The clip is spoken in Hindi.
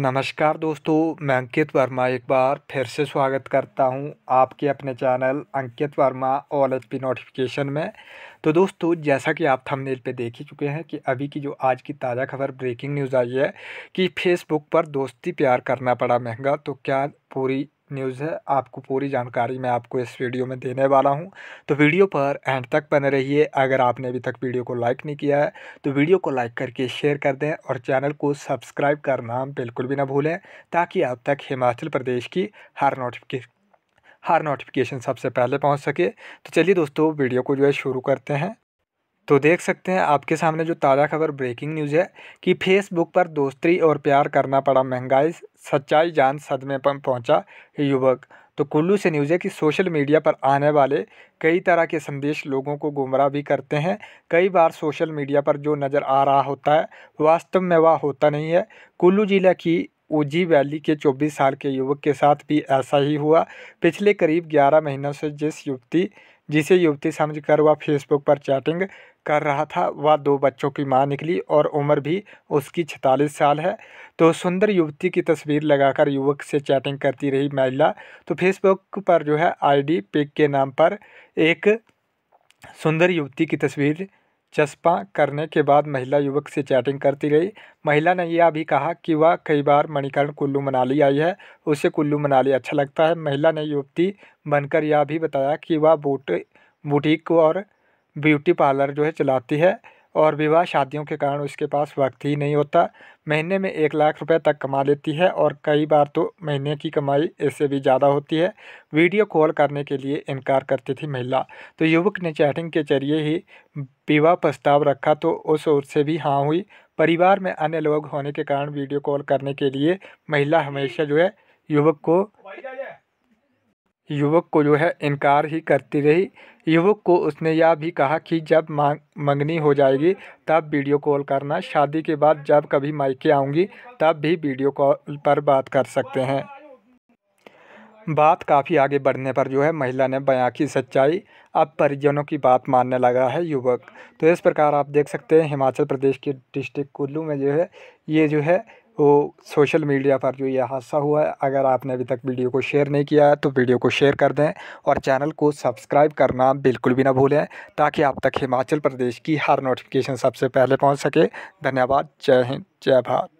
नमस्कार दोस्तों मैं अंकित वर्मा एक बार फिर से स्वागत करता हूं आपके अपने channel Ankit Verma all H P notification में तो दोस्तों जैसा कि आप थंबनेल पे देख ही चुके हैं कि अभी की जो आज की ताज़ा खबर ब्रेकिंग न्यूज़ आई है कि फेसबुक पर दोस्ती प्यार करना पड़ा महंगा तो क्या पूरी न्यूज़ है आपको पूरी जानकारी मैं आपको इस वीडियो में देने वाला हूं तो वीडियो पर एंड तक बने रहिए अगर आपने अभी तक वीडियो को लाइक नहीं किया है तो वीडियो को लाइक करके शेयर कर दें और चैनल को सब्सक्राइब करना बिल्कुल भी ना भूलें ताकि आप तक हिमाचल प्रदेश की हर नोटिफिकेशन हर नोटिफिकेशन सबसे पहले पहुंच सके तो चलिए दोस्तों वीडियो को जो है शुरू करते हैं तो देख सकते हैं आपके सामने जो ताज़ा खबर ब्रेकिंग न्यूज़ है कि फेसबुक पर दोस्ती और प्यार करना पड़ा महंगाई सच्चाई जान सदमे पर पहुंचा युवक तो कुल्लू से न्यूज़ है कि सोशल मीडिया पर आने वाले कई तरह के संदेश लोगों को गुमराह भी करते हैं कई बार सोशल मीडिया पर जो नज़र आ रहा होता है वास्तव में वह होता नहीं है कुल्लू जिला की ओजी वैली के 24 साल के युवक के साथ भी ऐसा ही हुआ पिछले करीब 11 महीनों से जिस युवती जिसे युवती समझकर वह फेसबुक पर चैटिंग कर रहा था वह दो बच्चों की मां निकली और उम्र भी उसकी छतालीस साल है तो सुंदर युवती की तस्वीर लगाकर युवक से चैटिंग करती रही महिला तो फेसबुक पर जो है आईडी पिक के नाम पर एक सुंदर युवती की तस्वीर चस्पा करने के बाद महिला युवक से चैटिंग करती रही महिला ने यह भी कहा कि वह कई बार मणिकर्ण कुल्लू मनाली आई है उसे कुल्लू मनाली अच्छा लगता है महिला ने युवती बनकर यह भी बताया कि वह बूट बुटीक और ब्यूटी पार्लर जो है चलाती है और विवाह शादियों के कारण उसके पास वक्त ही नहीं होता महीने में एक लाख रुपए तक कमा लेती है और कई बार तो महीने की कमाई इससे भी ज़्यादा होती है वीडियो कॉल करने के लिए इनकार करती थी महिला तो युवक ने चैटिंग के जरिए ही विवाह प्रस्ताव रखा तो उस ओर से भी हाँ हुई परिवार में अन्य लोग होने के कारण वीडियो कॉल करने के लिए महिला हमेशा जो है युवक को युवक को जो है इनकार ही करती रही युवक को उसने यह भी कहा कि जब मांग मंगनी हो जाएगी तब वीडियो कॉल करना शादी के बाद जब कभी मायके आऊँगी तब भी वीडियो कॉल पर बात कर सकते हैं बात काफ़ी आगे बढ़ने पर जो है महिला ने बयां की सच्चाई अब परिजनों की बात मानने लगा है युवक तो इस प्रकार आप देख सकते हैं हिमाचल प्रदेश के डिस्ट्रिक्ट कुल्लू में जो है ये जो है वो तो सोशल मीडिया पर जो ये हादसा हुआ है अगर आपने अभी तक वीडियो को शेयर नहीं किया है तो वीडियो को शेयर कर दें और चैनल को सब्सक्राइब करना बिल्कुल भी ना भूलें ताकि आप तक हिमाचल प्रदेश की हर नोटिफिकेशन सबसे पहले पहुँच सके धन्यवाद जय हिंद जय भारत